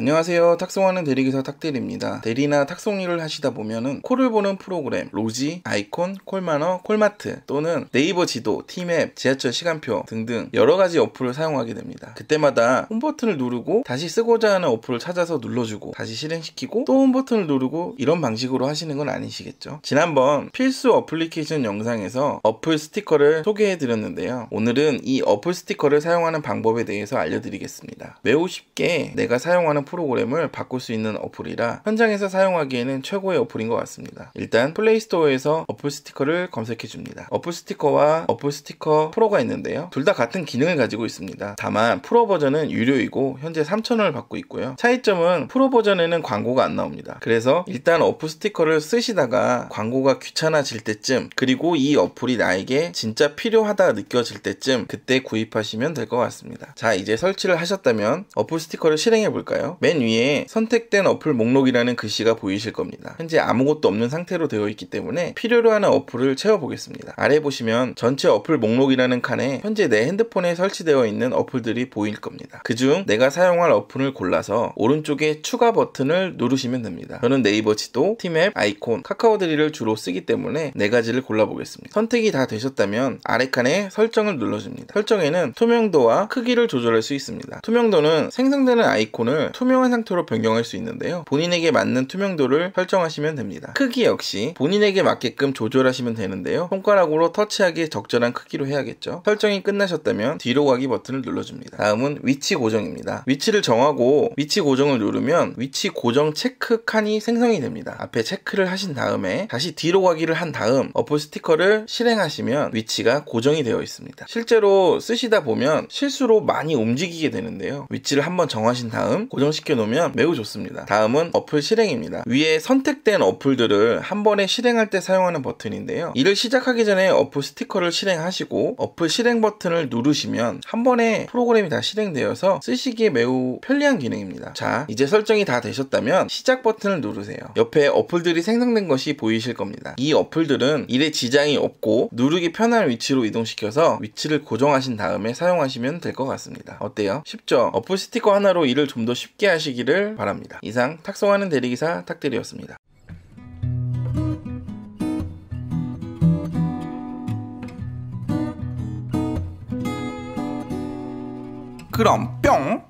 안녕하세요. 탁송하는 대리기사 탁대리입니다. 대리나 탁송 일을 하시다 보면은 콜을 보는 프로그램, 로지, 아이콘, 콜마너, 콜마트 또는 네이버 지도, 티맵, 지하철 시간표 등등 여러 가지 어플을 사용하게 됩니다. 그때마다 홈 버튼을 누르고 다시 쓰고자 하는 어플을 찾아서 눌러주고 다시 실행시키고 또 홈 버튼을 누르고 이런 방식으로 하시는 건 아니시겠죠? 지난번 필수 어플리케이션 영상에서 어플 스티커를 소개해 드렸는데요. 오늘은 이 어플 스티커를 사용하는 방법에 대해서 알려드리겠습니다. 매우 쉽게 내가 사용하는 프로그램을 바꿀 수 있는 어플이라 현장에서 사용하기에는 최고의 어플인 것 같습니다. 일단 플레이스토어에서 어플 스티커를 검색해 줍니다. 어플 스티커와 어플 스티커 프로가 있는데요. 둘 다 같은 기능을 가지고 있습니다. 다만 프로 버전은 유료이고 현재 3,000원을 받고 있고요. 차이점은 프로 버전에는 광고가 안 나옵니다. 그래서 일단 어플 스티커를 쓰시다가 광고가 귀찮아질 때쯤 그리고 이 어플이 나에게 진짜 필요하다 느껴질 때쯤 그때 구입하시면 될 것 같습니다. 자 이제 설치를 하셨다면 어플 스티커를 실행해 볼까요? 맨 위에 선택된 어플 목록이라는 글씨가 보이실 겁니다. 현재 아무것도 없는 상태로 되어 있기 때문에 필요로 하는 어플을 채워보겠습니다. 아래 보시면 전체 어플 목록이라는 칸에 현재 내 핸드폰에 설치되어 있는 어플들이 보일 겁니다. 그중 내가 사용할 어플을 골라서 오른쪽에 추가 버튼을 누르시면 됩니다. 저는 네이버 지도, 팀앱, 아이콘, 카카오 드릴을 주로 쓰기 때문에 네 가지를 골라보겠습니다. 선택이 다 되셨다면 아래 칸에 설정을 눌러줍니다. 설정에는 투명도와 크기를 조절할 수 있습니다. 투명도는 생성되는 아이콘을 투명 투명한 상태로 변경할 수 있는데요. 본인에게 맞는 투명도를 설정하시면 됩니다. 크기 역시 본인에게 맞게끔 조절하시면 되는데요. 손가락으로 터치하기 적절한 크기로 해야겠죠. 설정이 끝나셨다면 뒤로 가기 버튼을 눌러줍니다. 다음은 위치 고정입니다. 위치를 정하고 위치 고정을 누르면 위치 고정 체크 칸이 생성이 됩니다. 앞에 체크를 하신 다음에 다시 뒤로 가기를 한 다음 어플 스티커를 실행하시면 위치가 고정이 되어 있습니다. 실제로 쓰시다 보면 실수로 많이 움직이게 되는데요. 위치를 한번 정하신 다음 고정 저장시켜 놓으면 매우 좋습니다. 다음은 어플 실행입니다. 위에 선택된 어플들을 한 번에 실행할 때 사용하는 버튼인데요. 이를 시작하기 전에 어플 스티커를 실행하시고 어플 실행 버튼을 누르시면 한 번에 프로그램이 다 실행되어서 쓰시기에 매우 편리한 기능입니다. 자, 이제 설정이 다 되셨다면 시작 버튼을 누르세요. 옆에 어플들이 생성된 것이 보이실 겁니다. 이 어플들은 일에 지장이 없고 누르기 편한 위치로 이동시켜서 위치를 고정하신 다음에 사용하시면 될 것 같습니다. 어때요? 쉽죠? 어플 스티커 하나로 일을 좀 더 쉽게 함께 하시기를 바랍니다. 이상 탁송하는 대리기사 탁들이었습니다. 그럼 뿅!